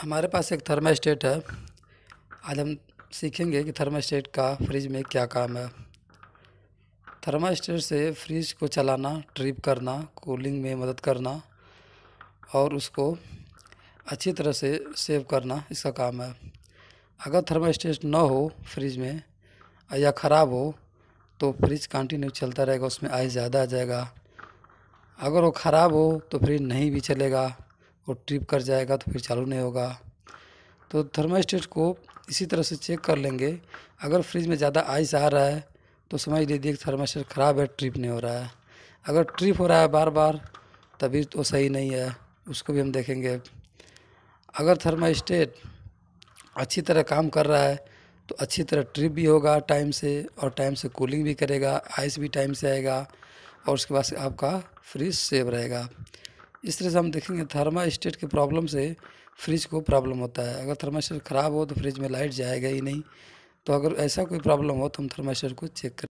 हमारे पास एक थर्मास्टेट है आज हम सीखेंगे कि थर्मास्टेट का फ्रिज में क्या काम है थर्मास्टेट से फ्रिज को चलाना ट्रिप करना कूलिंग में मदद करना और उसको अच्छी तरह से सेव करना इसका काम है अगर थर्मास्टेट ना हो फ्रिज में या ख़राब हो तो फ्रिज कंटिन्यू चलता रहेगा उसमें आइस ज़्यादा आ जाएगा अगर वो ख़राब हो तो फ्रिज नहीं भी चलेगा और ट्रिप कर जाएगा तो फिर चालू नहीं होगा तो थर्मास्टेट को इसी तरह से चेक कर लेंगे अगर फ्रिज में ज़्यादा आइस आ रहा है तो समझ लीजिए कि थर्मास्टेट ख़राब है ट्रिप नहीं हो रहा है अगर ट्रिप हो रहा है बार बार तभी तो सही नहीं है उसको भी हम देखेंगे अगर थर्मास्टेट अच्छी तरह काम कर रहा है तो अच्छी तरह ट्रिप भी होगा टाइम से और टाइम से कूलिंग भी करेगा आइस भी टाइम से आएगा और उसके बाद से आपका फ्रिज सेव रहेगा इस तरह से हम देखेंगे थर्मा स्टेट के प्रॉब्लम से फ्रिज को प्रॉब्लम होता है अगर थर्मास्टेट ख़राब हो तो फ्रिज में लाइट जाएगा ही नहीं तो अगर ऐसा कोई प्रॉब्लम हो तो हम थर्मास्टेट को चेक करें